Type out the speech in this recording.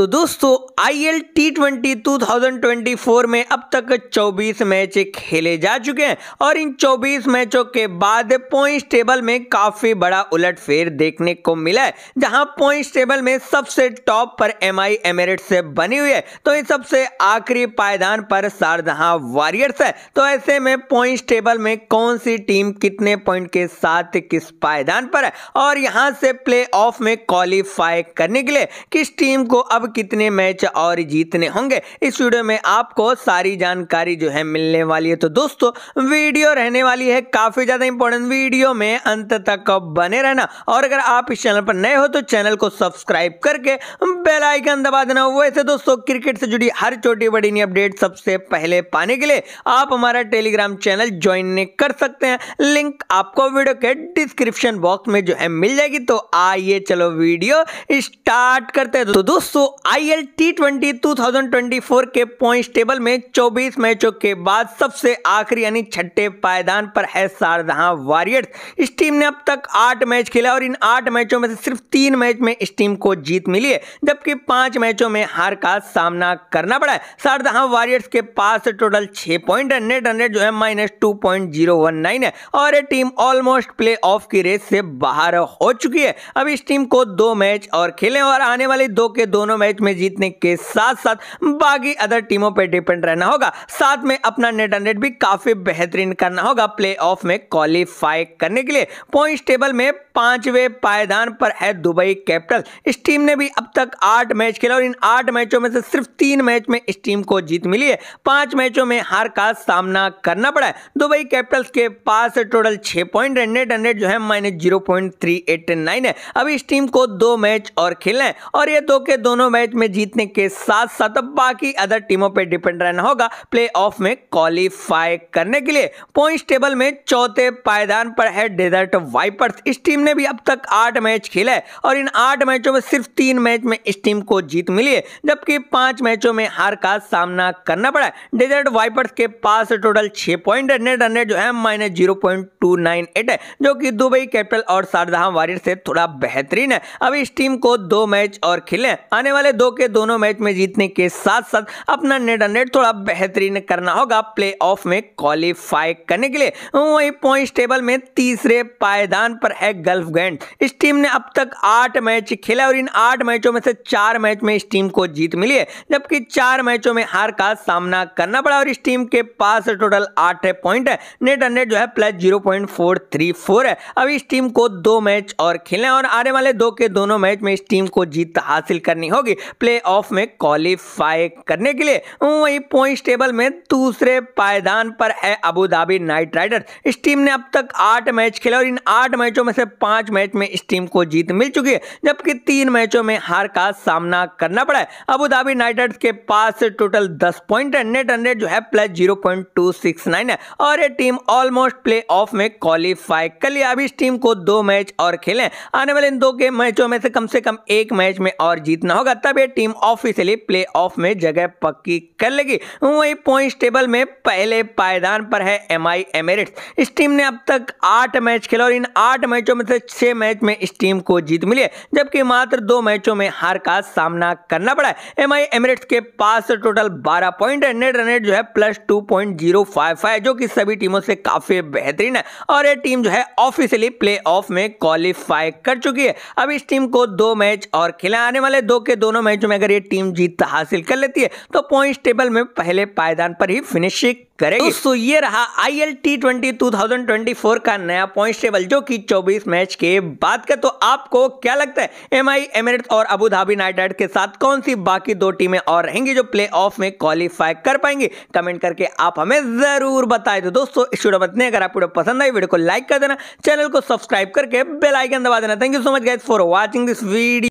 तो दोस्तों I L T twenty two thousand twenty four में अब तक चौबीस मैच खेले जा चुके हैं और इन चौबीस मैचों के बाद पॉइंट्स टेबल में काफ़ी बड़ा उलटफेर देखने को मिला है जहां पॉइंट्स टेबल में सबसे टॉप पर एम आई एमिरेट्स से बनी हुई है तो इन सबसे आखिरी पायदान पर शारजहां वॉरियर्स है तो ऐसे में पॉइंट्स टेबल में कौन सी टीम कितने पॉइंट के साथ किस पायदान पर है और यहाँ से प्ले ऑफ में क्वालिफाई करने के लिए किस टीम को अब कितने मैच और जीतने होंगे इस वीडियो में आपको सारी जानकारी जो है मिलने वाली है तो दोस्तों वीडियो रहने वाली है काफ़ी ज़्यादा इंपॉर्टेंट वीडियो में अंत तक बने रहना और अगर आप इस चैनल पर नए हो तो चैनल को सब्सक्राइब करके बेल आइकन दबा देना वैसे दोस्तों क्रिकेट से जुड़ी हर छोटी बड़ी नई अपडेट सबसे पहले पाने के लिए आप हमारा टेलीग्राम चैनल ज्वाइन नहीं कर सकते हैं लिंक आपको वीडियो के डिस्क्रिप्शन बॉक्स में जो है मिल जाएगी तो आइए चलो वीडियो स्टार्ट करते हैं तो दोस्तों I L T twenty two thousand twenty four के पॉइंट टेबल में चौबीस मैचों के बाद सबसे आखिरी यानी छठे पायदान पर है शारजहां वॉरियर्स इस टीम ने अब तक आठ मैच खेला और इन आठ मैचों में से सिर्फ तीन मैच में इस टीम को जीत मिली है जबकि पांच मैचों में हार का सामना करना पड़ा है शारजहां वॉरियर्स के पास टोटल छह पॉइंट है नेट हंड्रेड जो है minus two point zero one nine है और ये टीम ऑलमोस्ट प्ले ऑफ की रेस से बाहर हो चुकी है अब इस टीम को दो मैच और खेले और आने वाले दो के दोनों मैच मैच में जीतने के साथ साथ बाकी अदर टीमों पर डिपेंड रहना होगा साथ में अपना नेट हंड्रेड भी काफी बेहतरीन करना होगा प्ले ऑफ में क्वालिफाई करने के लिए पॉइंट टेबल में पांचवें पायदान पर है दुबई कैपिटल इस टीम ने भी अब तक आठ मैच खेला और इन आठ मैचों में से सिर्फ तीन मैच में इस टीम को जीत मिली है पांच मैचों में हार का सामना करना पड़ा है दुबई कैपिटल्स के पास टोटल छह पॉइंट है नेट हंड्रेड जो है minus zero point three eight nine है अभी इस टीम को दो मैच और खेलना है और ये दो के दोनों मैच मैच में जीतने के साथ साथ बाकी अदर टीमों पर डिपेंड रहना होगा प्ले में क्वालिफाई करने के लिए पॉइंट टेबल में चौथे पायदान पर है डेजर्ट वाइपर्स इस टीम ने भी अब तक आठ मैच खेला है और इन आठ मैचों में सिर्फ तीन मैच में इस टीम को जीत मिली है जबकि पांच मैचों में हार का सामना करना पड़ा है डेजर्ट वाइपर्स के पास टोटल छह पॉइंट नेट रन जो है minus zero point two nine eight है जो कि दुबई कैपिटल और शारदाह वारियर से थोड़ा बेहतरीन है अब इस टीम को दो मैच और खेले आने वाले वाले दो के दोनों मैच में जीतने के साथ साथ अपना नेट नेट थोड़ा बेहतरीन करना होगा प्ले ऑफ में क्वालिफाई करने के लिए वही पॉइंट टेबल में तीसरे पायदान पर है गल्फ गैंड इस टीम ने अब तक आठ मैच खेला और इन आठ मैचों में से चार मैच में इस टीम को जीत मिली है जबकि चार मैचों में हार का सामना करना पड़ा और इस टीम के पास टोटल आठ पॉइंट है नेट हंड्रेड जो है plus zero point four three four है अब इस टीम को दो मैच और खेले और आने वाले दो के दोनों मैच में इस टीम को जीत हासिल करनी होगी होगी प्ले में क्वालिफाई करने के लिए वही पॉइंट टेबल में दूसरे पायदान पर है अबू धाबी नाइट राइडर्स इस टीम ने अब तक आठ मैच खेले और इन आठ मैचों में से पांच मैच में इस टीम को जीत मिल चुकी है जबकि तीन मैचों में हार का सामना करना पड़ा है अबू धाबी नाइट राइडर्स के पास टोटल दस पॉइंट है नेट हंड्रेड जो है प्लस जीरो है और ये टीम ऑलमोस्ट प्ले ऑफ में क्वालिफाई कर लिया अभी इस टीम को दो मैच और खेले आने वाले इन दो के मैचों में से कम से कम एक मैच में और जीतना होगा तब ये टीम ऑफिशियली प्ले ऑफ में जगह पक्की कर लेगी वही पॉइंट टेबल में पहले पायदान पर है एम आई एमेरिट्स इस टीम ने अब तक आठ मैच खेला और इन आठ मैचों में से छह मैच में इस टीम को जीत मिली है जबकि मात्र दो मैचों में हार का सामना करना पड़ा है एम आई एमेरिट्स के पास टोटल बारह पॉइंट है नेट रनेट जो है plus two point zero five five जो कि सभी टीमों से काफी बेहतरीन है और ये टीम जो है ऑफिशियली प्ले ऑफ में क्वालिफाई कर चुकी है अब इस टीम को दो मैच और आने वाले दो के दो दोनों मैचों में अगर ये टीम जीत हासिल कर लेती है तो पॉइंट टेबल में पहले पायदान पर ही फिनिशिंग करेगी दोस्तों ये रहा I L T twenty two thousand twenty four का नया पॉइंट टेबल जो कि चौबीस मैच के बाद का तो आपको क्या लगता है एम आई एमरेट और अबू धाबी नाइट राइडर्स के साथ कौन सी बाकी दो टीमें और रहेंगी जो प्ले ऑफ में क्वालिफाई कर पाएंगी कमेंट करके आप हमें जरूर बताए तो दोस्तों इस वीडियो बतने अगर आप वीडियो पसंद आई वीडियो को लाइक कर देना चैनल को सब्सक्राइब करके बेलाइकन दबा देना thank you so much guys for watching this video